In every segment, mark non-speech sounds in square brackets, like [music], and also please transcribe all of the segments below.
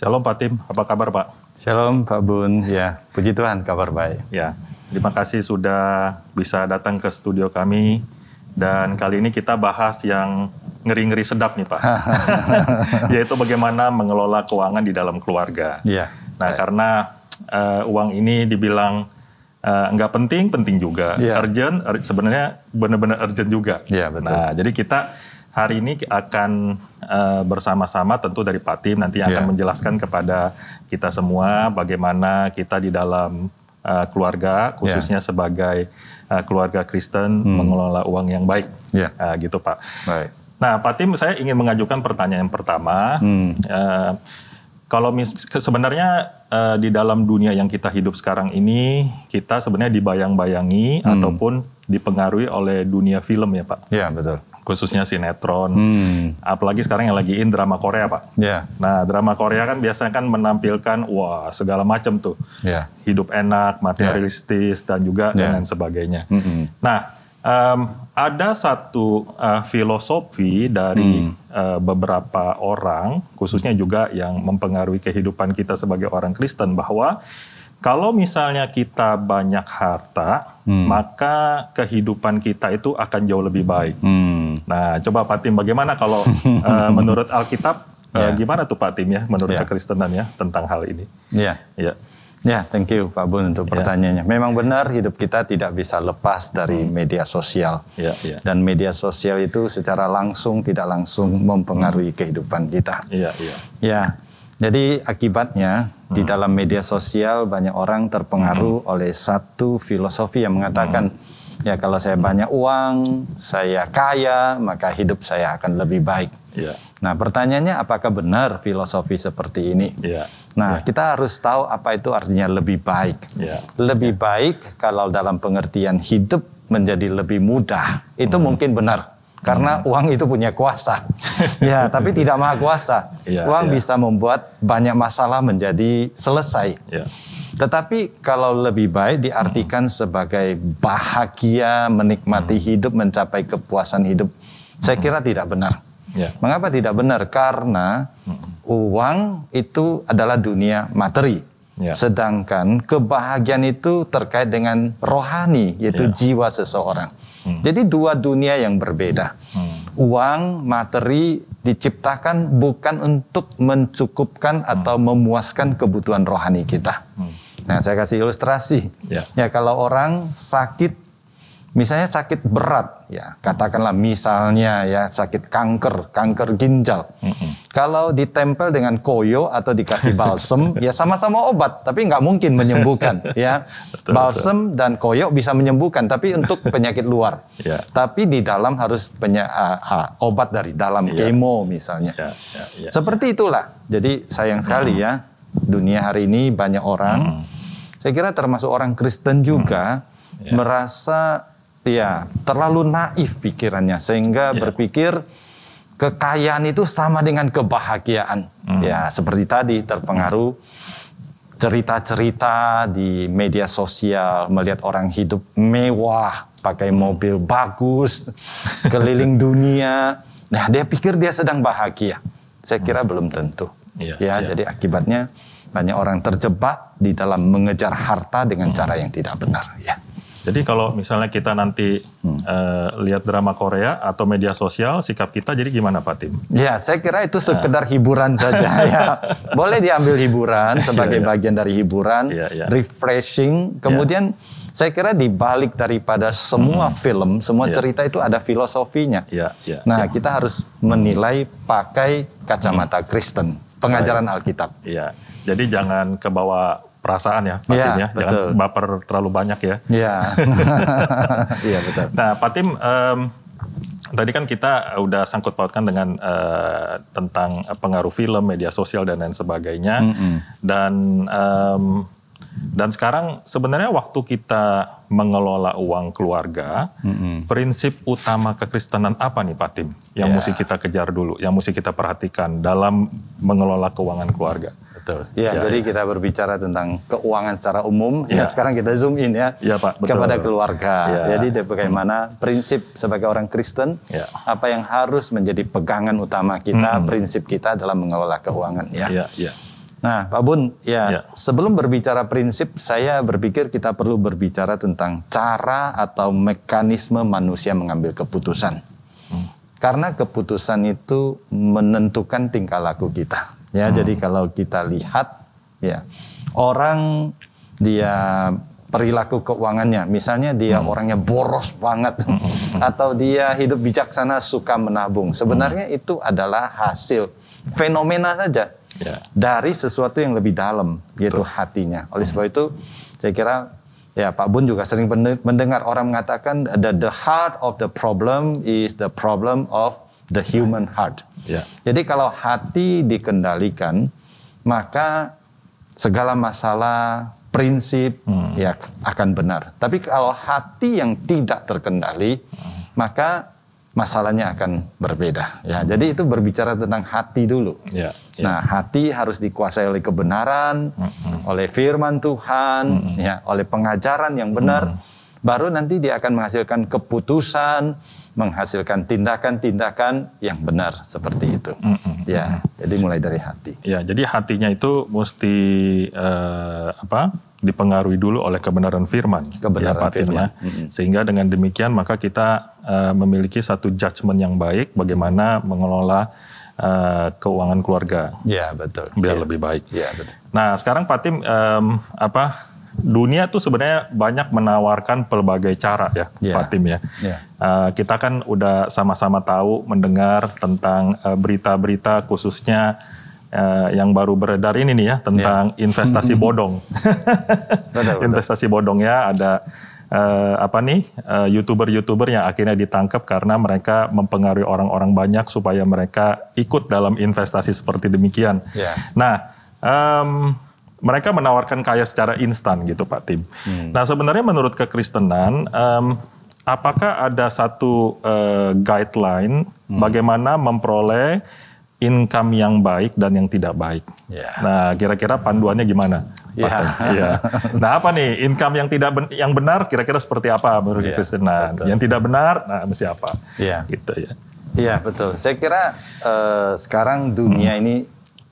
Shalom Pak Tim, apa kabar Pak? Shalom Pak Bun, ya puji Tuhan kabar baik. Ya, terima kasih sudah bisa datang ke studio kami dan kali ini kita bahas yang ngeri-ngeri sedap nih Pak. [laughs] [laughs] Yaitu bagaimana mengelola keuangan di dalam keluarga. Iya. Nah baik. karena uh, uang ini dibilang uh, nggak penting, penting juga. Ya. Urgent, ur er, sebenarnya benar-benar urgent juga. Iya betul. Nah jadi kita hari ini akan uh, bersama-sama tentu dari Pak Tim nanti yeah. akan iya. menjelaskan kepada kita semua bagaimana kita di dalam uh, keluarga iya. khususnya yeah. sebagai uh, keluarga Kristen hmm. mengelola uang yang baik, yeah. Iya. uh, gitu Pak. Baik. Nah, Tim saya ingin mengajukan pertanyaan pertama. Hmm. Uh, kalau mis sebenarnya uh, di dalam dunia yang kita hidup sekarang ini, kita sebenarnya dibayang-bayangi hmm. ataupun dipengaruhi oleh dunia film ya Pak. Iya betul khususnya sinetron. Hmm. Apalagi sekarang yang lagi in drama Korea, Pak. Yeah. Nah, drama Korea kan biasanya kan menampilkan wah segala macam tuh. Yeah. Hidup enak, materialistis yeah. dan juga yeah. lain sebagainya. Mm -hmm. Nah, um, ada satu uh, filosofi dari hmm. uh, beberapa orang, khususnya juga yang mempengaruhi kehidupan kita sebagai orang Kristen, bahwa kalau misalnya kita banyak harta, hmm. maka kehidupan kita itu akan jauh lebih baik. Hmm. Nah, coba Pak Tim, bagaimana kalau uh, [laughs] menurut Alkitab yeah. Ya. gimana tuh Pak Tim ya menurut yeah. kekristenan ya tentang hal ini? Iya. Yeah. Yeah. Ya, thank you Pak Bun untuk ya. pertanyaannya. Ya. Memang benar hidup kita tidak bisa lepas dari hmm. media sosial. Ya, ya. Dan media sosial itu secara langsung tidak langsung mempengaruhi hmm. kehidupan kita. Iya, iya. Ya. Jadi akibatnya hmm. di dalam media sosial banyak orang terpengaruh hmm. oleh satu filosofi yang mengatakan hmm Ya kalau saya hmm. banyak uang, saya kaya, maka hidup saya akan lebih baik. Ya. Nah pertanyaannya apakah benar filosofi seperti ini? Ya. Nah ya. kita harus tahu apa itu artinya lebih baik. Ya. Lebih ya. baik kalau dalam pengertian hidup menjadi lebih mudah itu hmm. mungkin benar karena hmm. uang itu punya kuasa. [laughs] ya, tapi tidak maha kuasa. Ya, uang ya. bisa membuat banyak masalah menjadi selesai. Ya. Tetapi kalau lebih baik diartikan hmm. sebagai bahagia, menikmati hmm. hidup, mencapai kepuasan hidup, hmm. saya kira tidak benar. Ya. Mengapa tidak benar? Karena hmm. uang itu adalah dunia materi. Ya. Sedangkan kebahagiaan itu terkait dengan rohani, yaitu ya. jiwa seseorang. Hmm. Jadi dua dunia yang berbeda. Hmm. Uang, materi diciptakan bukan untuk mencukupkan atau hmm. memuaskan kebutuhan rohani kita. Hmm. Nah, saya kasih ilustrasi. Ya. ya, kalau orang sakit, misalnya sakit berat, ya katakanlah misalnya ya sakit kanker, kanker ginjal. Mm -mm. Kalau ditempel dengan koyo atau dikasih balsem, [laughs] ya sama-sama obat, tapi nggak mungkin menyembuhkan. [laughs] ya, betul, balsem betul. dan koyo bisa menyembuhkan, tapi untuk penyakit luar. ya. Tapi di dalam harus penya, uh, uh, obat dari dalam, ya. kemo misalnya. Ya, ya, ya, Seperti ya. itulah. Jadi sayang sekali hmm. ya dunia hari ini banyak orang -hmm saya kira termasuk orang Kristen juga hmm. yeah. merasa ya terlalu naif pikirannya sehingga yeah. berpikir kekayaan itu sama dengan kebahagiaan. Hmm. Ya, seperti tadi terpengaruh cerita-cerita di media sosial melihat orang hidup mewah, pakai mobil bagus, [laughs] keliling dunia. Nah, dia pikir dia sedang bahagia. Saya kira hmm. belum tentu. yeah, ya, ya, jadi akibatnya banyak orang terjebak di dalam mengejar harta dengan hmm. cara yang tidak benar. Ya. Jadi kalau misalnya kita nanti hmm. uh, lihat drama Korea atau media sosial, sikap kita jadi gimana Pak Tim? Ya, saya kira itu nah. sekedar nah. hiburan saja [laughs] ya. Boleh diambil hiburan iya, sebagai ya. bagian dari hiburan, ya. refreshing. Kemudian saya kira dibalik daripada semua hmm. film, semua iya. cerita itu ada filosofinya. ya, nah, kita harus menilai pakai kacamata hmm. Kristen, pengajaran Alkitab. Jadi jangan ke bawah perasaan ya Pak iya, Ya, jangan baper terlalu banyak ya. Iya. [laughs] Iya betul. Nah Pak Tim, um, tadi kan kita udah sangkut pautkan dengan uh, tentang pengaruh film, media sosial dan lain sebagainya. Mm -hmm. Dan um, dan sekarang sebenarnya waktu kita mengelola uang keluarga, mm-hmm. prinsip utama kekristenan apa nih Pak Tim? Yang yeah. mesti kita kejar dulu, yang mesti kita perhatikan dalam mengelola keuangan keluarga. Betul. Ya, ya, jadi ya. kita berbicara tentang keuangan secara umum. Ya. Ya, sekarang kita zoom in ya, ya Pak, betul. kepada keluarga. Ya. Jadi bagaimana hmm. prinsip sebagai orang Kristen, ya. apa yang harus menjadi pegangan utama kita, hmm. prinsip kita dalam mengelola keuangan. Ya. Ya, ya. Nah, Pak Bun, ya, ya sebelum berbicara prinsip, saya berpikir kita perlu berbicara tentang cara atau mekanisme manusia mengambil keputusan. Hmm. Karena keputusan itu menentukan tingkah laku kita. Ya, hmm. jadi kalau kita lihat ya orang dia perilaku keuangannya, misalnya dia hmm. orangnya boros banget hmm. [laughs] atau dia hidup bijaksana suka menabung. Sebenarnya hmm. itu adalah hasil fenomena saja ya. dari sesuatu yang lebih dalam yaitu hatinya. Oleh hmm. sebab itu saya kira ya Pak Bun juga sering mendengar orang mengatakan the the heart of the problem is the problem of the human heart. Ya. Jadi kalau hati dikendalikan, maka segala masalah prinsip hmm. ya akan benar. Tapi kalau hati yang tidak terkendali, hmm. maka masalahnya akan berbeda. Ya, hmm. jadi itu berbicara tentang hati dulu. Ya, ya. Nah, hati harus dikuasai oleh kebenaran, hmm. hmm. oleh firman Tuhan, hmm, hmm. ya, oleh pengajaran yang benar. Hmm. Baru nanti dia akan menghasilkan keputusan menghasilkan tindakan-tindakan yang benar seperti itu. Mm -hmm. Ya, jadi mulai dari hati. Ya, jadi hatinya itu mesti eh, apa? dipengaruhi dulu oleh kebenaran firman. Kebenaran ya, firman. Ya. Mm -hmm. Sehingga dengan demikian maka kita eh, memiliki satu judgement yang baik bagaimana mengelola Uh, keuangan keluarga. Ya betul. Biar ya. lebih baik. Ya betul. Nah sekarang Pak Tim um, apa dunia tuh sebenarnya banyak menawarkan pelbagai cara ya yeah. Pak Tim ya. Yeah. Iya. Uh, kita kan udah sama-sama tahu mendengar tentang eh, berita-berita uh, khususnya uh, yang baru beredar ini nih ya tentang yeah. investasi [laughs] bodong. investasi bodong ya ada uh, apa nih youtuber youtuber-youtuber yang akhirnya ditangkap karena mereka mempengaruhi orang-orang banyak supaya mereka ikut dalam investasi seperti demikian. Yeah. Nah. Um, mereka menawarkan kaya secara instan gitu Pak Tim. Hmm. Nah sebenarnya menurut kekristenan, um, apakah ada satu uh, guideline hmm. bagaimana memperoleh income yang baik dan yang tidak baik? Yeah. Nah kira-kira panduannya gimana? Ya. Iya. Yeah. yeah. Nah apa nih income yang tidak ben yang benar kira-kira seperti apa menurut yeah, kekristenan? Betul. Yang tidak benar, nah mesti apa? Iya. Yeah. Gitu ya. Iya betul. Saya kira uh, sekarang dunia hmm. ini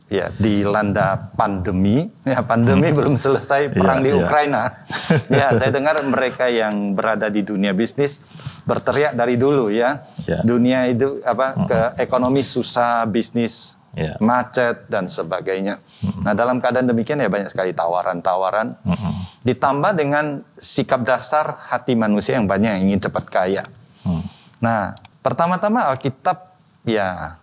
ya dilanda pandemi. Ya, pandemi hmm. belum selesai iya, perang yeah, di iya. Ukraina. [laughs] ya, saya dengar mereka yang berada di dunia bisnis berteriak dari dulu ya. Yeah. Dunia itu apa hmm. ke ekonomi susah, bisnis yeah. macet dan sebagainya. Hmm. Nah, dalam keadaan demikian ya banyak sekali tawaran-tawaran. Hmm. Ditambah dengan sikap dasar hati manusia yang banyak yang ingin cepat kaya. Hmm. Nah, pertama-tama Alkitab ya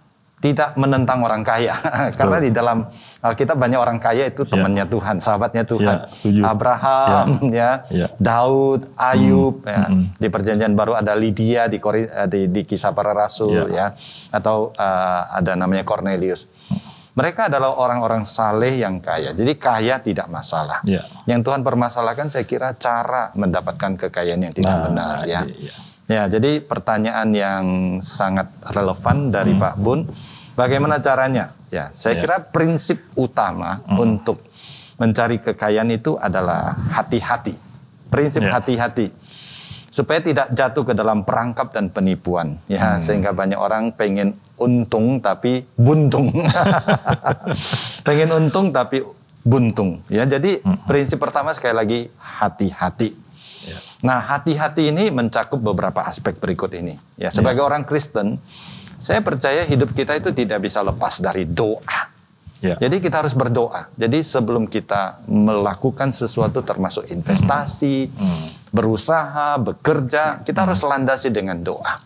tidak menentang orang kaya [laughs] karena di dalam kita banyak orang kaya itu ya. temannya yeah. Tuhan, sahabatnya ya, Tuhan. Yeah, Abraham yeah. ya, yeah. Ya. Daud, Ayub mm. ya. Mm. Di perjanjian baru ada Lydia di Kori, eh, di, di kisah para rasul yeah. ya atau uh, ada namanya Cornelius. Mereka adalah orang-orang saleh yang kaya. Jadi kaya tidak masalah. Yeah. Yang Tuhan permasalahkan saya kira cara mendapatkan kekayaan yang tidak nah, benar ya. yeah. Ya, jadi pertanyaan yang sangat relevan dari hmm. Pak Bun Bagaimana hmm. caranya? Ya, saya ya. kira prinsip utama hmm. untuk mencari kekayaan itu adalah hati-hati. Prinsip ya. hati-hati. Ya. Supaya tidak jatuh ke dalam perangkap dan penipuan. Ya, hmm. sehingga banyak orang pengen untung tapi buntung. [laughs] pengen untung tapi buntung. Ya, jadi hmm. prinsip pertama sekali lagi hati-hati. Ya. Nah, hati-hati ini mencakup beberapa aspek berikut ini. Ya, sebagai ya. orang Kristen, saya percaya hidup kita itu tidak bisa lepas dari doa. Ya. Jadi kita harus berdoa. Jadi sebelum kita melakukan sesuatu termasuk investasi, mm. berusaha, bekerja, kita harus hmm. landasi dengan doa.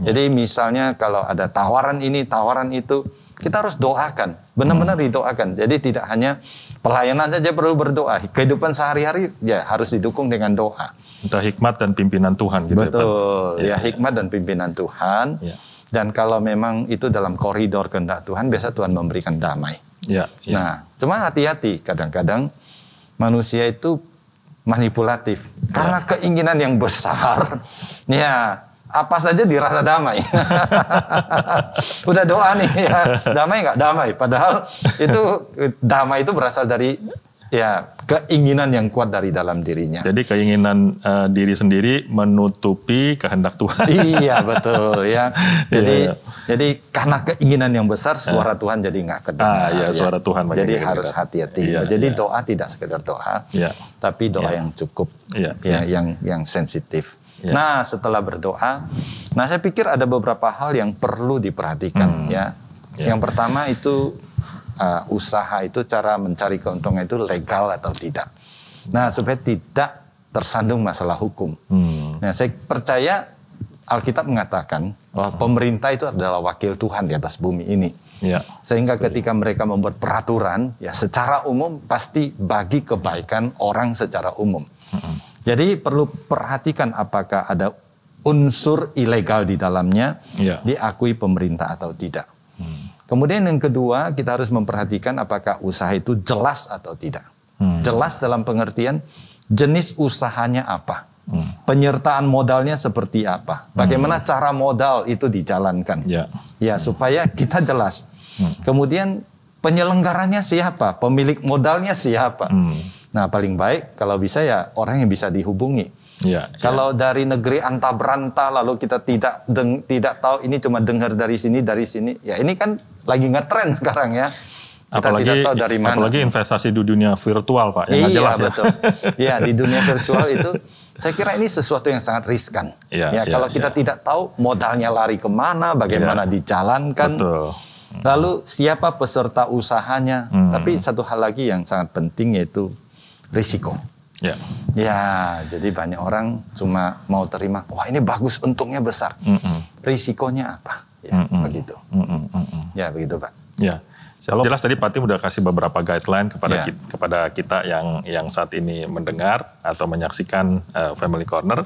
Ya. Jadi misalnya kalau ada tawaran ini, tawaran itu, kita harus doakan. Benar-benar hmm. didoakan. Jadi tidak hanya pelayanan saja perlu berdoa. Kehidupan sehari-hari ya harus didukung dengan doa. Kita hikmat dan pimpinan Tuhan gitu ya, Betul. Ya, ya. ya hikmat dan pimpinan Tuhan. Ya. Dan kalau memang itu dalam koridor kehendak Tuhan, biasa Tuhan memberikan damai. Ya, ya. Nah, cuma hati-hati kadang-kadang manusia itu manipulatif ya. karena keinginan yang besar. [laughs] ya, apa saja dirasa damai. [laughs] Udah doa nih, ya. damai nggak damai. Padahal itu damai itu berasal dari ya keinginan yang kuat dari dalam dirinya. Jadi keinginan uh, diri sendiri menutupi kehendak Tuhan. iya betul ya. [laughs] Iya, jadi yeah. jadi karena keinginan yang besar suara yeah. Tuhan jadi nggak kedengar. Ah, iya, ya. suara Tuhan. Jadi harus hati-hati. Yeah, jadi yeah. doa tidak sekedar doa, yeah. tapi doa yeah. yang cukup, yeah. ya iya. yang yang sensitif. Yeah. Nah setelah berdoa, nah saya pikir ada beberapa hal yang perlu diperhatikan hmm. ya. Yeah. Yang pertama itu uh, usaha itu cara mencari keuntungan itu legal atau tidak. Nah supaya tidak tersandung masalah hukum. Hmm. Nah saya percaya Alkitab mengatakan bahwa hmm. pemerintah itu adalah wakil Tuhan di atas bumi ini. Ya, Sehingga sorry. ketika mereka membuat peraturan, ya secara umum pasti bagi kebaikan orang secara umum. Hmm. Jadi perlu perhatikan apakah ada unsur ilegal di dalamnya ya. diakui pemerintah atau tidak. Kemudian yang kedua, kita harus memperhatikan apakah usaha itu jelas atau tidak. Hmm. Jelas dalam pengertian jenis usahanya apa. Hmm. Penyertaan modalnya seperti apa. Hmm. Bagaimana hmm. cara modal itu dijalankan. Ya, ya hmm. supaya kita jelas. Hmm. Kemudian penyelenggaranya siapa, pemilik modalnya siapa. Hmm. Nah, paling baik kalau bisa ya orang yang bisa dihubungi Ya, ya, Kalau ya. dari negeri anta beranta lalu kita tidak deng, tidak tahu ini cuma dengar dari sini dari sini. Ya ini kan lagi ngetren sekarang ya. Kita apalagi, tidak tahu dari mana. Apalagi investasi di dunia virtual pak, yang iya, jelas ya. betul. [laughs] Iya di dunia virtual itu saya kira ini sesuatu yang sangat riskan. Iya, ya, ya, ya kalau kita iya. tidak tahu modalnya lari kemana, bagaimana ya. dijalankan. Betul. Lalu siapa peserta usahanya? Hmm. Tapi satu hal lagi yang sangat penting yaitu risiko. Ya. ya, jadi banyak orang cuma mau terima, wah ini bagus, untungnya besar. Mm -mm. Risikonya apa? Ya, mm -mm. begitu. Mm -mm. Mm Ya, begitu Pak. Ya, Shalom. jelas tadi Pak Tim udah kasih beberapa guideline kepada ya. kita, kepada kita yang yang saat ini mendengar atau menyaksikan uh, Family Corner.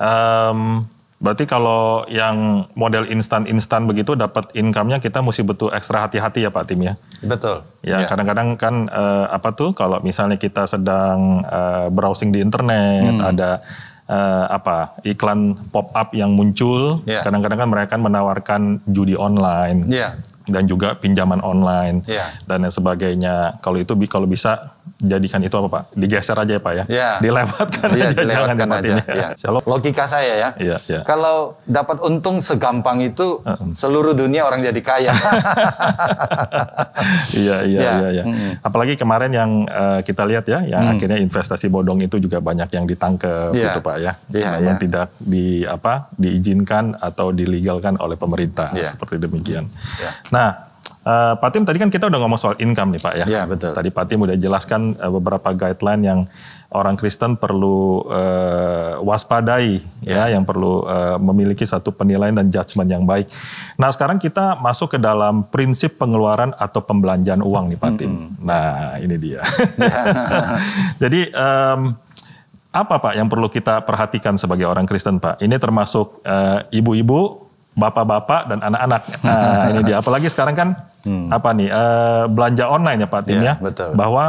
Um, Berarti kalau yang model instan-instan begitu dapat income-nya kita mesti betul ekstra hati-hati ya Pak Tim ya. Betul. Ya iya. kadang-kadang ya. kan uh, apa tuh kalau misalnya kita sedang uh, browsing di internet hmm. ada uh, apa iklan pop up yang muncul, ya. kadang-kadang kan mereka kan menawarkan judi online. Iya. Dan juga pinjaman online ya. dan yang sebagainya. Kalau itu kalau bisa jadikan itu apa Pak? Digeser aja ya Pak ya? ya. Dilewatkan iya, ya, aja, dilewatkan jangan aja. Ya. Logika saya ya, ya, ya. kalau dapat untung segampang itu, uh -uh. seluruh dunia orang jadi kaya. [laughs] iya, iya, ya. iya. Ya. Apalagi kemarin yang uh, kita lihat ya, yang hmm. akhirnya investasi bodong itu juga banyak yang ditangkep ya. gitu Pak ya. ya Memang ya. tidak di apa diizinkan atau dilegalkan oleh pemerintah, ya. seperti demikian. Ya. Nah, Uh, Pak Tim, tadi kan kita udah ngomong soal income nih Pak ya. Iya betul. Tadi Pak Tim udah jelaskan uh, beberapa guideline yang orang Kristen perlu uh, waspadai ya. ya, yang perlu uh, memiliki satu penilaian dan judgement yang baik. Nah sekarang kita masuk ke dalam prinsip pengeluaran atau pembelanjaan uang nih Pak Mm -hmm. Nah ini dia. Iya. [laughs] Jadi um, apa Pak yang perlu kita perhatikan sebagai orang Kristen Pak? Ini termasuk ibu-ibu bapak-bapak dan anak-anak. Nah, ini dia. Apalagi sekarang kan hmm. apa nih uh, belanja online ya Pak Tim ya, ya? Betul. bahwa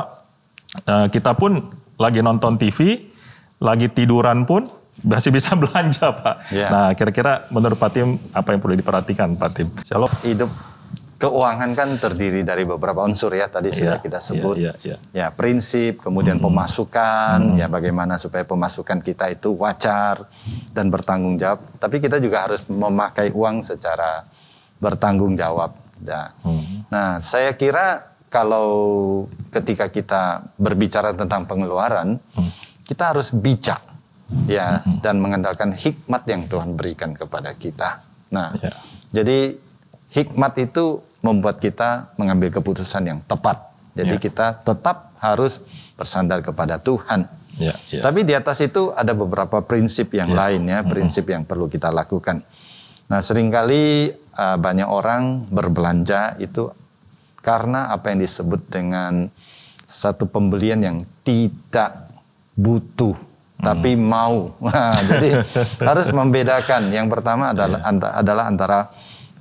uh, kita pun lagi nonton TV, lagi tiduran pun masih bisa [laughs] belanja Pak. Ya. Nah, kira-kira menurut Pak Tim apa yang perlu diperhatikan Pak Tim? Shalom. Hidup Keuangan kan terdiri dari beberapa unsur ya tadi iya, sudah yeah, kita iya, sebut. Yeah, yeah, yeah. Ya, prinsip, kemudian mm. pemasukan, mm. ya bagaimana supaya pemasukan kita itu wajar dan bertanggung jawab. Tapi kita juga harus memakai uang secara bertanggung jawab. Ya. Mm. Nah, saya kira kalau ketika kita berbicara tentang pengeluaran, mm. kita harus bijak ya mm-hmm. dan mengandalkan hikmat yang Tuhan berikan kepada kita. Nah, yeah. jadi hikmat itu membuat kita mengambil keputusan yang tepat. Jadi ya. kita tetap harus bersandar kepada Tuhan. Ya, ya. Tapi di atas itu ada beberapa prinsip yang ya. lain ya, prinsip hmm. yang perlu kita lakukan. Nah, seringkali uh, banyak orang berbelanja itu karena apa yang disebut dengan satu pembelian yang tidak butuh hmm. tapi mau. Nah, [laughs] jadi harus membedakan. Yang pertama adalah yeah. antara, adalah antara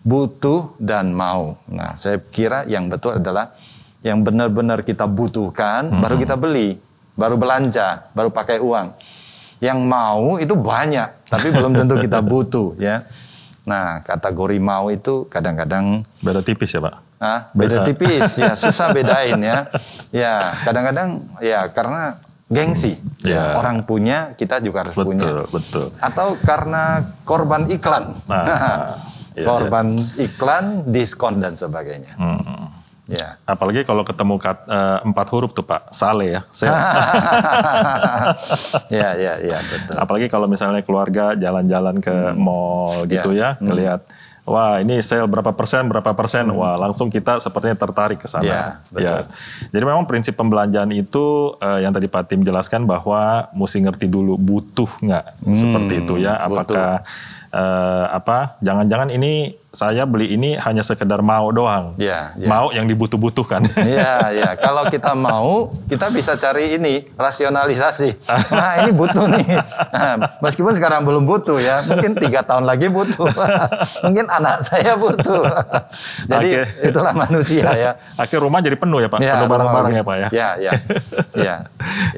butuh dan mau. Nah, saya kira yang betul adalah yang benar-benar kita butuhkan hmm. baru kita beli, baru belanja, baru pakai uang. Yang mau itu banyak, tapi belum tentu kita [laughs] butuh ya. Nah, kategori mau itu kadang-kadang beda tipis ya, Pak. Ah, beda, beda tipis ya, susah bedain ya. Ya, kadang-kadang ya karena gengsi. Hmm. Ya, orang punya, kita juga harus betul, punya. Betul, betul. Atau karena korban iklan. Nah. [laughs] Iya, korban yeah. iklan, diskon dan sebagainya. Hmm. Ya. Apalagi kalau ketemu kat, uh, empat huruf tuh Pak, sale ya. Saya. [laughs] ya, ya, ya, betul. Apalagi kalau misalnya keluarga jalan-jalan ke hmm. mall gitu ya, ya hmm. ngelihat wah ini sale berapa persen, berapa persen, hmm. wah langsung kita sepertinya tertarik ke sana. Ya, Ya. Jadi memang prinsip pembelanjaan itu uh, yang tadi Pak Tim jelaskan bahwa mesti ngerti dulu butuh nggak hmm, seperti itu ya, apakah butuh uh, apa jangan-jangan ini saya beli ini hanya sekedar mau doang. Ya, ya. Mau yang dibutuh-butuhkan. [laughs] Iya, ya. [laughs] Kalau kita mau, kita bisa cari ini rasionalisasi. [laughs] Nah, ini butuh nih. Nah, meskipun sekarang belum butuh ya, mungkin tiga tahun lagi butuh. mungkin anak saya butuh. Jadi okay. itulah manusia ya. Akhir rumah jadi penuh ya Pak, ya, penuh barang-barang ya Pak ya. Iya, iya. Iya.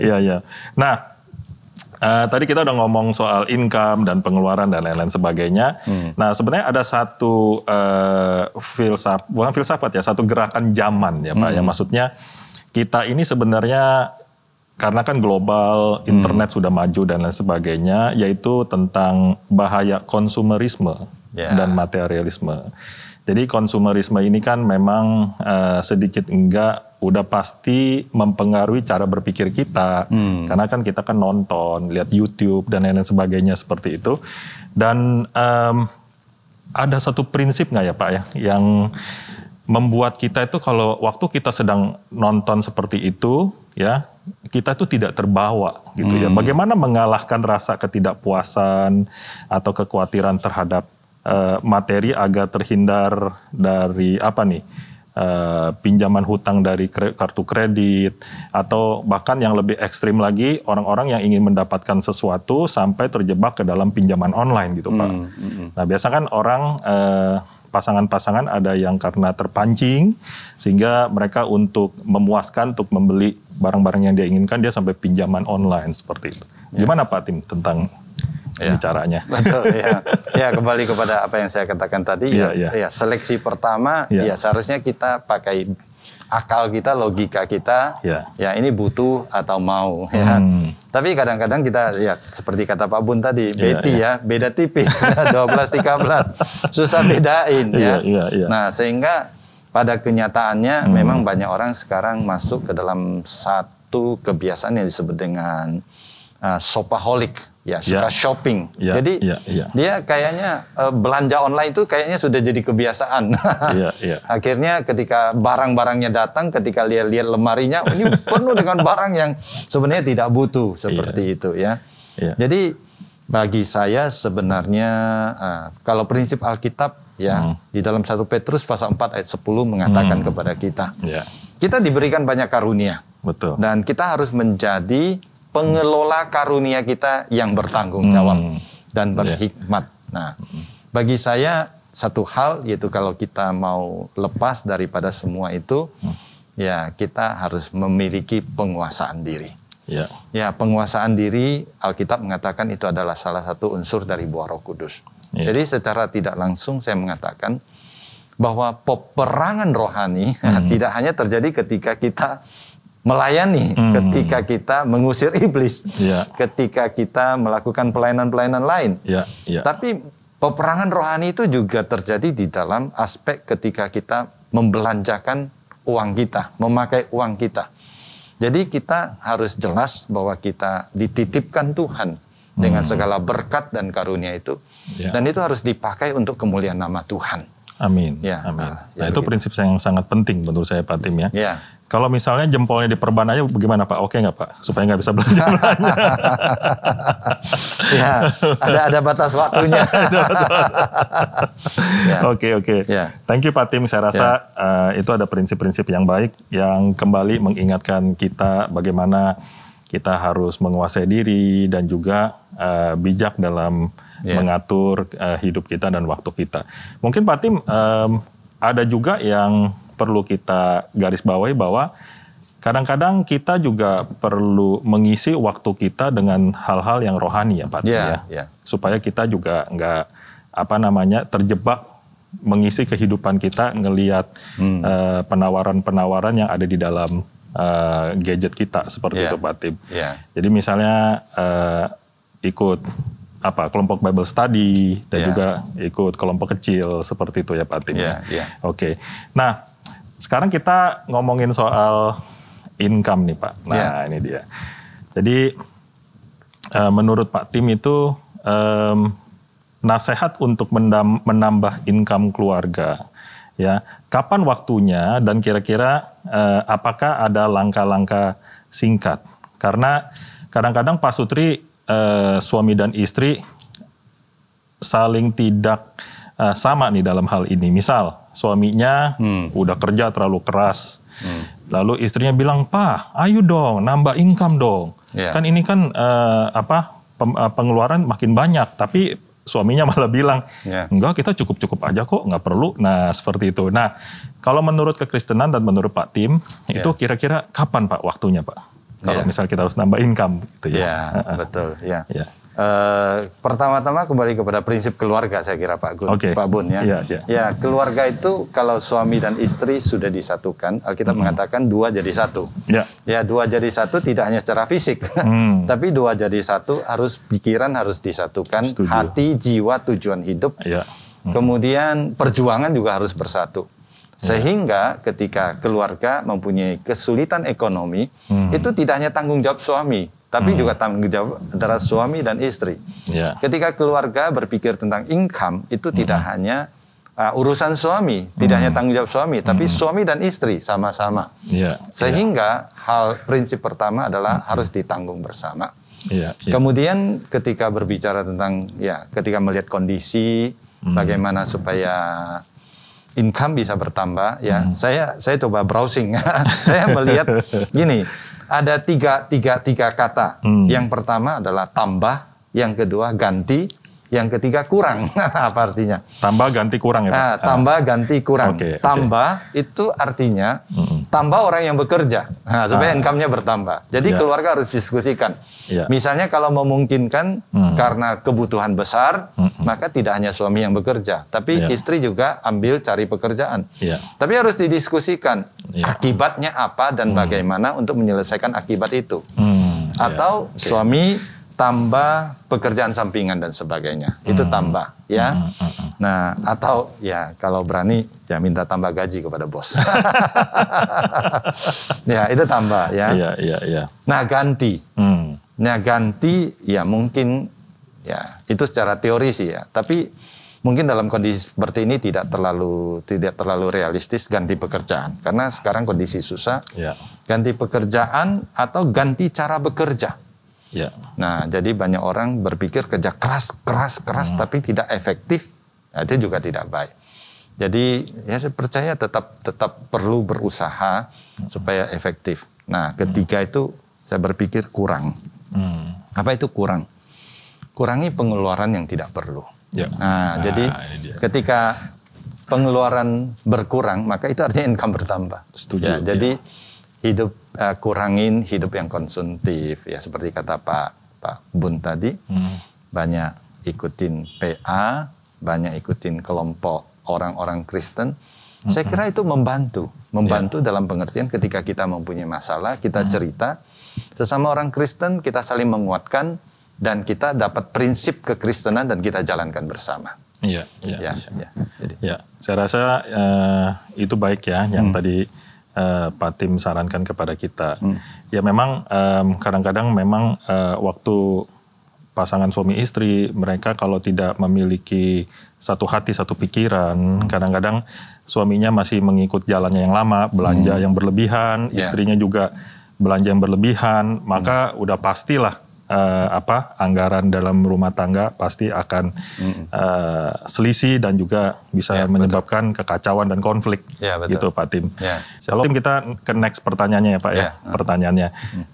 Iya, iya. Nah, Uh, tadi kita udah ngomong soal income dan pengeluaran dan lain-lain sebagainya. Hmm. Nah, sebenarnya ada satu uh, eh, filsafat, bukan filsafat ya, satu gerakan zaman ya Pak. Ya. Hmm. Yang maksudnya kita ini sebenarnya karena kan global, internet hmm. sudah maju dan lain sebagainya, yaitu tentang bahaya konsumerisme yeah. dan materialisme. Jadi konsumerisme ini kan memang uh, sedikit enggak udah pasti mempengaruhi cara berpikir kita hmm. karena kan kita kan nonton, lihat YouTube dan lain-lain sebagainya seperti itu. Dan um, ada satu prinsip nggak ya Pak ya yang membuat kita itu kalau waktu kita sedang nonton seperti itu ya kita itu tidak terbawa gitu ya. hmm. ya. Bagaimana mengalahkan rasa ketidakpuasan atau kekhawatiran terhadap Eh, materi agar terhindar dari apa nih eh, pinjaman hutang dari kartu kredit atau bahkan yang lebih ekstrim lagi orang-orang yang ingin mendapatkan sesuatu sampai terjebak ke dalam pinjaman online gitu pak. Mm, hmm. Nah biasa kan orang eh, pasangan-pasangan ada yang karena terpancing sehingga mereka untuk memuaskan untuk membeli barang-barang yang dia inginkan dia sampai pinjaman online seperti itu. Ya. Gimana ya. Pak Tim tentang ya. bicaranya. Betul [laughs] ya. ya kembali kepada apa yang saya katakan tadi iya, ya ya, ya seleksi pertama ya. ya seharusnya kita pakai akal kita, logika kita, ya, ya ini butuh atau mau. Ya. Hmm. Tapi kadang-kadang kita ya seperti kata Pak Bun tadi, ya, beti ya. ya beda tipis, 12-13 [laughs] ya, susah bedain ya. ya, ya, ya. Nah sehingga pada kenyataannya hmm. memang banyak orang sekarang masuk ke dalam satu kebiasaan yang disebut dengan Ah, sopaholic ya suka yeah. shopping. Yeah. Jadi yeah. Yeah. dia kayaknya uh, belanja online itu kayaknya sudah jadi kebiasaan. [laughs] yeah. Yeah. Akhirnya ketika barang-barangnya datang, ketika dia lihat lemarinya, oh, ini penuh dengan barang yang sebenarnya tidak butuh seperti yeah. itu ya. Yeah. Jadi bagi saya sebenarnya uh, kalau prinsip Alkitab ya hmm. di dalam satu Petrus pasal 4 ayat 10 mengatakan hmm. kepada kita. Yeah. Kita diberikan banyak karunia. Betul. Dan kita harus menjadi pengelola karunia kita yang bertanggung jawab hmm. dan ya. berhikmat. Yeah. Nah, hmm. bagi saya satu hal yaitu kalau kita mau lepas daripada semua itu, hmm. ya kita harus memiliki penguasaan diri. Ya. Yeah. ya, penguasaan diri Alkitab mengatakan itu adalah salah satu unsur dari buah Roh Kudus. Yeah. Jadi secara tidak langsung saya mengatakan bahwa peperangan rohani [laughs] hmm. tidak hanya terjadi ketika kita melayani hmm. ketika kita mengusir [laughs] iblis, ya. ketika kita melakukan pelayanan-pelayanan lain. Ya, ya. Tapi peperangan rohani itu juga terjadi di dalam aspek ketika kita membelanjakan uang kita, memakai uang kita. Jadi kita harus jelas bahwa kita dititipkan Tuhan dengan hmm. segala berkat dan karunia itu, ya. dan itu harus dipakai untuk kemuliaan nama Tuhan. Amin. Ya, Amin. Ah, ya nah, ya, itu begitu. prinsip yang sangat penting menurut saya Pak Tim ya. ya. Kalau misalnya jempolnya diperban aja bagaimana Pak? Oke nggak Pak? Supaya nggak bisa belanja [laughs] ya, ada ada batas waktunya. [laughs] Ya. Oke oke. Ya. Thank you Pak Tim. Saya ya. rasa ya. uh, itu ada prinsip-prinsip yang baik yang kembali mengingatkan kita bagaimana kita harus menguasai diri dan juga uh, bijak dalam yeah. mengatur uh, hidup kita dan waktu kita. Mungkin Pak Tim um, ada juga yang perlu kita garis bawahi bahwa kadang-kadang kita juga perlu mengisi waktu kita dengan hal-hal yang rohani ya Pak yeah, ya. Yeah. Ya. Supaya kita juga nggak apa namanya terjebak mengisi kehidupan kita ngelihat hmm. uh, penawaran-penawaran yang ada di dalam uh, gadget kita seperti yeah. itu Pak Tim. Yeah. Jadi misalnya uh, ikut apa kelompok Bible study dan yeah. juga ikut kelompok kecil seperti itu ya Pak Tim. Yeah, yeah. Ya. Oke. Okay. Nah, sekarang kita ngomongin soal income nih Pak. Nah yeah. ini dia. Jadi uh, menurut Pak Tim itu um, nasehat untuk menambah income keluarga ya kapan waktunya dan kira-kira uh, apakah ada langkah-langkah singkat karena kadang-kadang Pak Sutri uh, suami dan istri saling tidak uh, sama nih dalam hal ini misal suaminya hmm. udah kerja terlalu keras. Hmm. Lalu istrinya bilang, "Pak, ayo dong, nambah income dong." Yeah. Kan ini kan uh, apa eh, pengeluaran makin banyak, tapi suaminya [laughs] malah bilang, yeah. enggak kita cukup-cukup aja kok, nggak perlu. Nah seperti itu. Nah kalau menurut kekristenan dan menurut Pak Tim, yeah. itu kira-kira kapan Pak waktunya Pak? Kalau yeah. misal kita harus nambah income gitu ya. Yeah, iya, uh -uh. betul. Yeah. Yeah. Uh, pertama-tama kembali kepada prinsip keluarga saya kira Pak Gun, okay. Pak Bun ya. Yeah, yeah. Ya keluarga itu kalau suami dan istri sudah disatukan, kita mm. mengatakan dua jadi satu. Yeah. Ya dua jadi satu tidak hanya secara fisik, mm. [laughs] tapi dua jadi satu harus pikiran harus disatukan, Setuju. hati, jiwa, tujuan hidup. Yeah. Mm. Kemudian perjuangan juga harus bersatu. Ya. Sehingga ketika keluarga mempunyai kesulitan ekonomi, hmm. itu tidak hanya tanggung jawab suami, tapi hmm. juga tanggung jawab antara suami dan istri. Yeah. Ketika keluarga berpikir tentang income itu hmm. tidak hanya uh, urusan suami, hmm. tidak hanya hmm. tanggung jawab suami, hmm. tapi suami dan istri sama-sama. Yeah. Sehingga yeah. hal prinsip pertama adalah hmm. harus ditanggung bersama. Yeah. Yeah. Kemudian ketika berbicara tentang ya, ketika melihat kondisi, hmm. bagaimana supaya income bisa bertambah, ya hmm. saya saya coba browsing, [laughs] saya melihat gini ada tiga, tiga, tiga kata. Hmm. Yang pertama adalah tambah, yang kedua ganti, yang ketiga kurang. [laughs] apa artinya? Tambah ganti kurang ya Pak? Nah, tambah ganti kurang. Okay, tambah itu artinya tambah orang yang bekerja. Nah, supaya ah. income-nya bertambah. Jadi yeah. keluarga harus diskusikan. Yeah. Misalnya kalau memungkinkan mm karena kebutuhan besar, mm-hmm. maka tidak hanya suami yang bekerja, tapi yeah. istri juga ambil cari pekerjaan. Yeah. Tapi harus didiskusikan yeah. akibatnya apa dan mm bagaimana untuk menyelesaikan akibat itu. mm ya. Atau yeah. okay. suami tambah pekerjaan sampingan dan sebagainya. Hmm. Itu tambah ya. Hmm hmm, hmm. hmm. Nah, atau ya kalau berani ya minta tambah gaji kepada bos. [laughs] ya, itu tambah ya. Iya, iya, iya. Nah, ganti. Hmm. Nah, ganti ya mungkin ya itu secara teori sih ya. Tapi mungkin dalam kondisi seperti ini tidak terlalu tidak terlalu realistis ganti pekerjaan karena sekarang kondisi susah. Ya. Ganti pekerjaan atau ganti cara bekerja. Ya. Nah, jadi banyak orang berpikir kerja keras, keras, keras, hmm. tapi tidak efektif. Nah, itu juga tidak baik. Jadi ya saya percaya tetap tetap perlu berusaha hmm. supaya efektif. Nah, ketiga hmm. itu saya berpikir kurang. Hmm. Apa itu kurang? Kurangi pengeluaran yang tidak perlu. Ya. Nah, nah, jadi ketika pengeluaran berkurang, maka itu artinya income bertambah. Setuju. Ya, ya. jadi hidup uh, kurangin hidup yang konsumtif ya seperti kata Pak Pak Bun tadi hmm. banyak ikutin PA banyak ikutin kelompok orang-orang Kristen hmm. saya kira itu membantu membantu yeah. dalam pengertian ketika kita mempunyai masalah kita hmm. cerita sesama orang Kristen kita saling menguatkan dan kita dapat prinsip kekristenan dan kita jalankan bersama. Iya, iya, ya, iya. Ya. Jadi. Ya, saya rasa uh, itu baik ya yang hmm. tadi uh, eh, Pak Tim sarankan kepada kita. Hmm. Ya memang kadang kadang-kadang memang uh, waktu pasangan suami istri mereka kalau tidak memiliki satu hati satu pikiran hmm. kadang-kadang suaminya masih mengikut jalannya yang lama belanja hmm. yang berlebihan yeah. istrinya juga belanja yang berlebihan maka hmm. udah pastilah uh, apa anggaran dalam rumah tangga pasti akan mm-hmm. uh, selisih dan juga bisa yeah, ya, menyebabkan betul. kekacauan dan konflik yeah, ya, gitu Pak Tim. Yeah. Kalau Tim kita ke next pertanyaannya ya Pak yeah. ya pertanyaannya.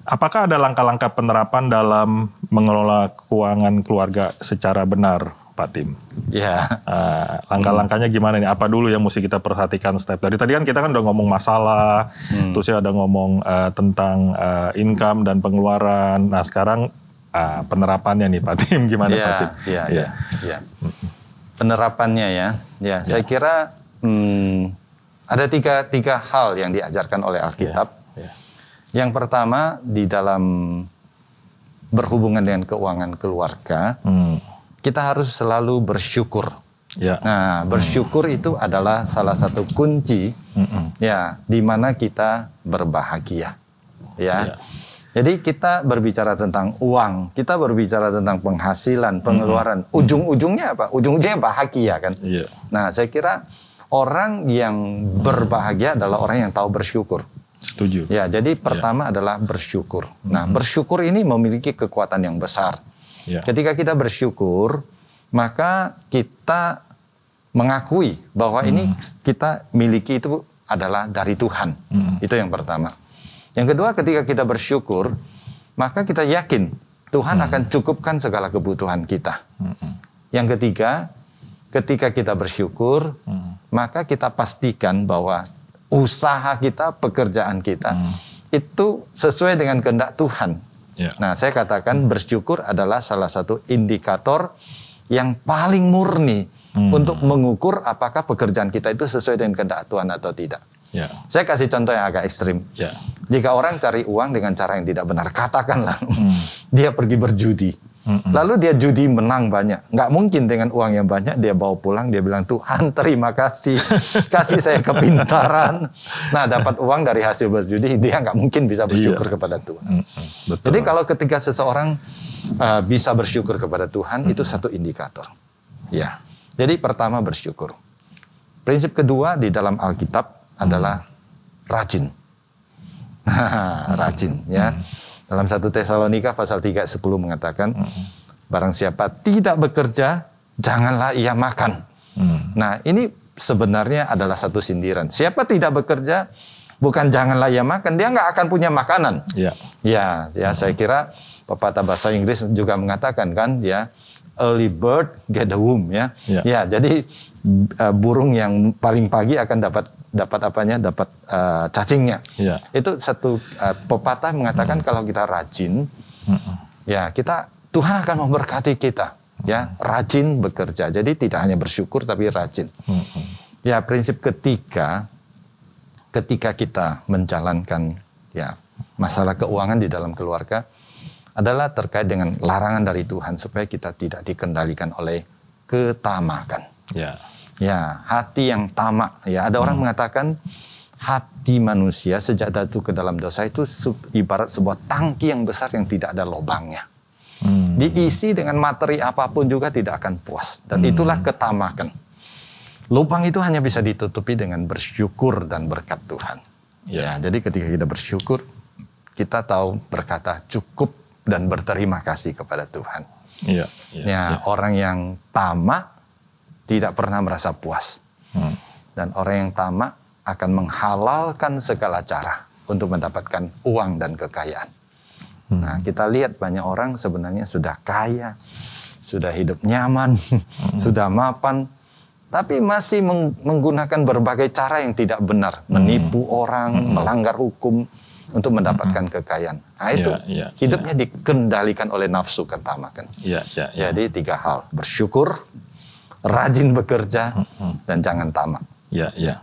Apakah ada langkah-langkah penerapan dalam mengelola keuangan keluarga secara benar Pak Tim. Iya. Yeah. Uh, langkah-langkahnya gimana nih? Apa dulu yang mesti kita perhatikan step? Dari tadi kan kita kan udah ngomong masalah, hmm. terus ya ada ngomong uh, tentang uh, income dan pengeluaran. Nah sekarang uh, penerapannya nih Pak Tim, gimana yeah, Pak Tim? Iya, iya, iya. iya. Penerapannya ya, ya. Yeah. Saya kira hmm, ada tiga tiga hal yang diajarkan oleh Alkitab. Yeah, yeah. Yang pertama di dalam berhubungan dengan keuangan keluarga. Hmm kita harus selalu bersyukur. Ya. Nah, hmm. bersyukur hmm. itu adalah salah satu kunci hmm. ya di mana kita berbahagia. Ya. ya. Jadi kita berbicara tentang uang, kita berbicara tentang penghasilan, pengeluaran, hmm. ujung-ujungnya apa? Ujung-ujungnya bahagia kan. Ya. Nah, saya kira orang yang berbahagia adalah orang yang tahu bersyukur. Setuju. Ya, jadi ya. pertama ya. adalah bersyukur. Nah, bersyukur ini memiliki kekuatan yang besar Ya. Ketika kita bersyukur, maka kita mengakui bahwa hmm. ini kita miliki itu adalah dari Tuhan. Hmm. Itu yang pertama. Yang kedua, ketika kita bersyukur, maka kita yakin Tuhan hmm. akan cukupkan segala kebutuhan kita. Hmm. Yang ketiga, ketika kita bersyukur, hmm. maka kita pastikan bahwa usaha kita, pekerjaan kita hmm. itu sesuai dengan kehendak Tuhan Yeah. Nah, saya katakan bersyukur adalah salah satu indikator yang paling murni hmm. untuk mengukur apakah pekerjaan kita itu sesuai dengan kehendak Tuhan atau tidak. Yeah. Saya kasih contoh yang agak ekstrim. Yeah. Jika orang cari uang dengan cara yang tidak benar, katakanlah hmm. [laughs] dia pergi berjudi Lalu dia judi menang banyak. Nggak mungkin dengan uang yang banyak dia bawa pulang dia bilang Tuhan terima kasih [laughs] kasih saya kepintaran. Nah dapat uang dari hasil berjudi dia nggak mungkin bisa iya. bersyukur iya. kepada Tuhan. Betul. Jadi kalau ketika seseorang uh, bisa bersyukur kepada Tuhan mm itu satu indikator. Ya. Jadi pertama bersyukur. Prinsip kedua di dalam Alkitab adalah rajin. [laughs] rajin ya. mm dalam satu Tesalonika pasal 3 10 mengatakan hmm. barang siapa tidak bekerja janganlah ia makan. Hmm. Nah, ini sebenarnya adalah satu sindiran. Siapa tidak bekerja bukan janganlah ia makan, dia nggak akan punya makanan. Ya. Ya, ya hmm. saya kira pepatah bahasa Inggris juga mengatakan kan ya early bird get the worm ya. Ya, ya jadi eh, burung yang paling pagi akan dapat dapat apanya dapat uh, cacingnya ya. itu satu uh, pepatah mengatakan hmm. kalau kita rajin hmm. ya kita Tuhan akan memberkati kita ya. hmm. ya rajin bekerja jadi tidak hanya bersyukur tapi rajin hmm. ya prinsip ketiga ketika kita menjalankan ya masalah keuangan di dalam keluarga adalah terkait dengan larangan dari Tuhan supaya kita tidak dikendalikan oleh ketamakan ya Ya, hati yang tamak. Ya, ada hmm. orang mengatakan hati manusia sejak datu ke dalam dosa itu ibarat sebuah tangki yang besar yang tidak ada lubangnya. Hmm. Diisi dengan materi apapun juga tidak akan puas. Dan hmm. itulah ketamakan. Lubang itu hanya bisa ditutupi dengan bersyukur dan berkat Tuhan. Ya, ya jadi ketika kita bersyukur, kita tahu berkata cukup dan berterima kasih kepada Tuhan. Ya, ya, ya, ya. orang yang tamak tidak pernah merasa puas. Hmm. Dan orang yang tamak akan menghalalkan segala cara untuk mendapatkan uang dan kekayaan. Hmm. Nah, kita lihat banyak orang sebenarnya sudah kaya, sudah hidup nyaman, hmm. [laughs] sudah mapan, tapi masih menggunakan berbagai cara yang tidak benar, hmm. menipu orang, hmm. melanggar hukum untuk mendapatkan hmm. kekayaan. Nah, itu ya, ya, ya. hidupnya ya. dikendalikan oleh nafsu ketamakan. Ya, ya, ya. Jadi tiga hal: bersyukur, rajin bekerja, hmm. dan jangan tamak. Ya, ya.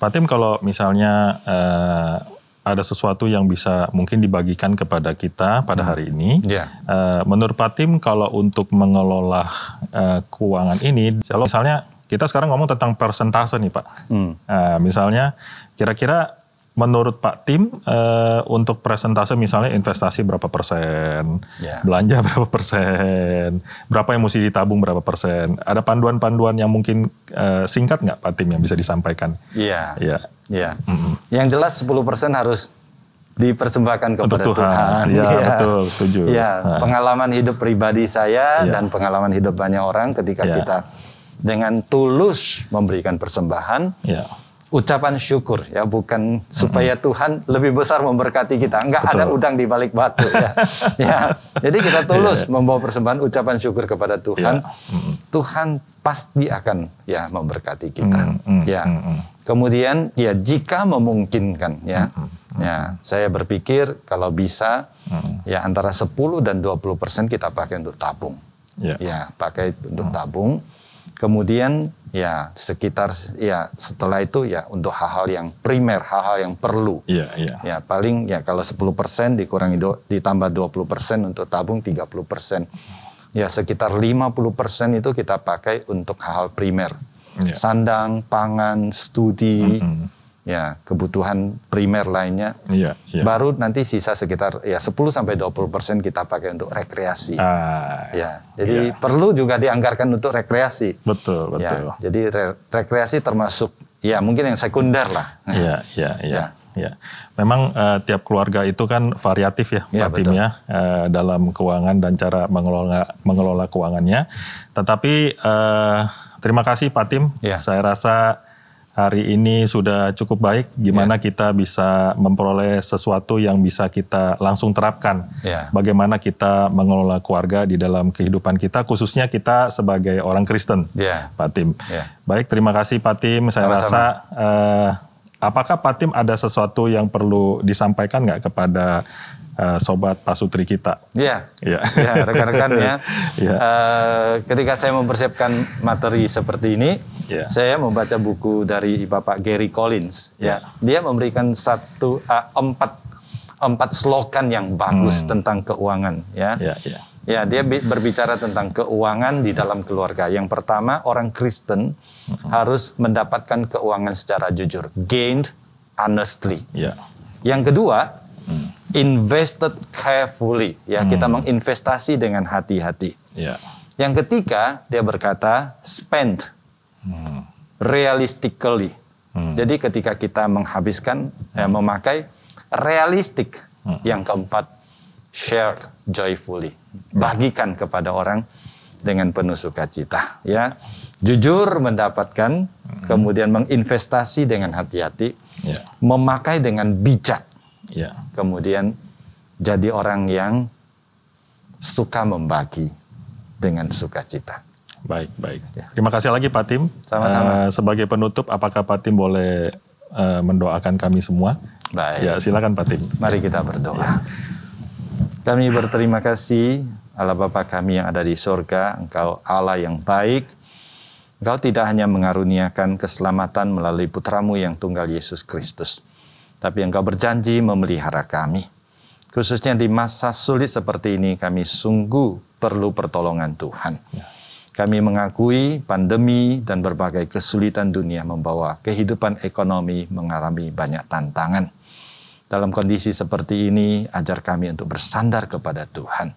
Pak Tim, kalau misalnya uh, ada sesuatu yang bisa mungkin dibagikan kepada kita pada hmm. hari ini, Ya. uh, menurut Pak Tim, kalau untuk mengelola uh, keuangan ini, kalau misalnya kita sekarang ngomong tentang persentase nih Pak, hmm. uh, misalnya kira-kira menurut Pak Tim uh, untuk presentase misalnya investasi berapa persen, yeah. belanja [laughs] berapa persen, berapa yang mesti ditabung berapa persen, ada panduan-panduan yang mungkin uh, singkat nggak Pak Tim yang bisa disampaikan? Iya. Iya. Iya. Yang jelas 10% harus dipersembahkan kepada Untuk Tuhan. Tuhan. Ya, ya, betul, setuju. Ya, pengalaman hidup pribadi saya ya. dan pengalaman hidup banyak orang ketika ya. kita dengan tulus memberikan persembahan, ya ucapan syukur ya bukan supaya Tuhan lebih besar memberkati kita enggak ada udang di balik batu ya. [laughs] ya jadi kita tulus yeah. membawa persembahan ucapan syukur kepada Tuhan yeah. Tuhan pasti akan ya memberkati kita mm, mm, ya mm, kemudian ya jika memungkinkan ya ya saya berpikir kalau bisa ya antara 10 dan 20 persen kita pakai untuk tabung yeah. ya pakai untuk tabung kemudian Ya, sekitar ya setelah itu ya untuk hal-hal yang primer, hal-hal yang perlu. Iya, iya. Ya, paling ya kalau 10% dikurangi do, ditambah 20% untuk tabung 30%. Ya, sekitar 50% itu kita pakai untuk hal-hal primer. Ya. Sandang, pangan, studi, mm -hmm ya kebutuhan primer lainnya. Iya, iya. Baru nanti sisa sekitar ya 10 sampai 20% kita pakai untuk rekreasi. Uh, ya. Jadi iya. perlu juga dianggarkan untuk rekreasi. Betul, ya, betul. Ya, jadi re rekreasi termasuk ya mungkin yang sekunder lah. Iya, iya, iya. Ya. Ya, memang uh, tiap keluarga itu kan variatif ya, ya ya uh, dalam keuangan dan cara mengelola mengelola keuangannya. Tetapi uh, terima kasih Pak Tim, ya. saya rasa hari ini sudah cukup baik, gimana yeah. kita bisa memperoleh sesuatu yang bisa kita langsung terapkan. Yeah. Bagaimana kita mengelola keluarga di dalam kehidupan kita, khususnya kita sebagai orang Kristen, yeah. Pak Tim. Yeah. Baik, terima kasih Pak Tim. Saya Sama -sama. rasa uh, apakah Pak Tim ada sesuatu yang perlu disampaikan nggak kepada uh, sobat pasutri kita. Iya, yeah. ya, iya, rekan-rekan ya. [laughs] yeah. Iya. uh, ketika saya mempersiapkan materi seperti ini, yeah. saya membaca buku dari Bapak Gary Collins. Iya. Ya, yeah. dia memberikan satu uh, empat empat slogan yang bagus hmm. tentang keuangan. Ya. Yeah, yeah. Ya, dia berbicara tentang keuangan di dalam keluarga. Yang pertama, orang Kristen hmm harus mendapatkan keuangan secara jujur, gained honestly. Yeah. Yang kedua, invested carefully ya hmm. kita menginvestasi dengan hati-hati. Yeah. Yang ketiga dia berkata spend hmm. realistically. Hmm. Jadi ketika kita menghabiskan hmm. ya, memakai realistik. Hmm. Yang keempat share joyfully ya. bagikan kepada orang dengan penuh sukacita ya jujur mendapatkan hmm. kemudian menginvestasi dengan hati-hati yeah. memakai dengan bijak ya. Kemudian jadi orang yang suka membagi dengan sukacita. Baik, baik. Ya. Terima kasih lagi Pak Tim. Sama-sama. Uh, sebagai penutup, apakah Pak Tim boleh uh, mendoakan kami semua? Baik. Ya, silakan Pak Tim. Mari kita berdoa. Ya. Kami berterima kasih Allah Bapa kami yang ada di surga, Engkau Allah yang baik. Engkau tidak hanya mengaruniakan keselamatan melalui putramu yang tunggal Yesus Kristus, tapi Engkau berjanji memelihara kami. Khususnya di masa sulit seperti ini, kami sungguh perlu pertolongan Tuhan. Ya. Kami mengakui pandemi dan berbagai kesulitan dunia membawa kehidupan ekonomi mengalami banyak tantangan. Dalam kondisi seperti ini, ajar kami untuk bersandar kepada Tuhan.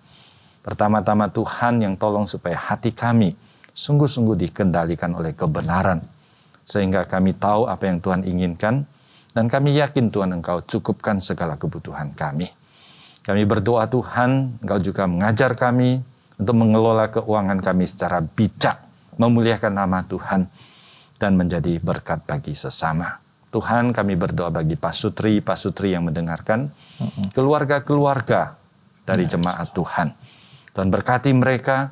Pertama-tama Tuhan yang tolong supaya hati kami sungguh-sungguh dikendalikan oleh kebenaran. Sehingga kami tahu apa yang Tuhan inginkan dan kami yakin Tuhan Engkau cukupkan segala kebutuhan kami. Kami berdoa Tuhan, Engkau juga mengajar kami untuk mengelola keuangan kami secara bijak, memuliakan nama Tuhan, dan menjadi berkat bagi sesama. Tuhan kami berdoa bagi pasutri, pasutri yang mendengarkan, keluarga-keluarga dari jemaat Tuhan. Tuhan berkati mereka,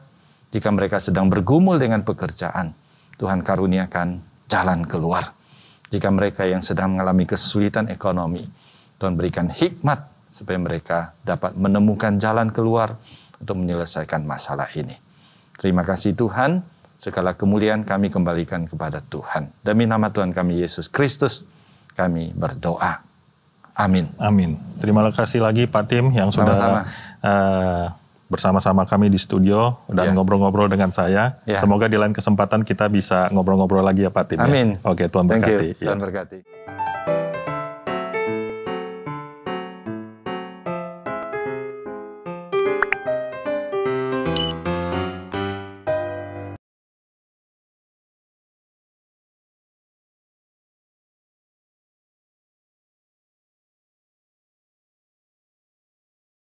jika mereka sedang bergumul dengan pekerjaan, Tuhan karuniakan jalan keluar jika mereka yang sedang mengalami kesulitan ekonomi. Tuhan berikan hikmat supaya mereka dapat menemukan jalan keluar untuk menyelesaikan masalah ini. Terima kasih Tuhan, segala kemuliaan kami kembalikan kepada Tuhan. Demi nama Tuhan kami Yesus Kristus, kami berdoa. Amin. Amin. Terima kasih lagi Pak Tim yang sudah Sama-sama. Uh, bersama-sama kami di studio dan ya. ngobrol-ngobrol yeah. dengan saya. Yeah. Semoga di lain kesempatan kita bisa ngobrol-ngobrol lagi ya Pak Tim. Ya. Amin. Ya? Oke, Tuhan berkati. Thank you. Ya. Tuhan berkati.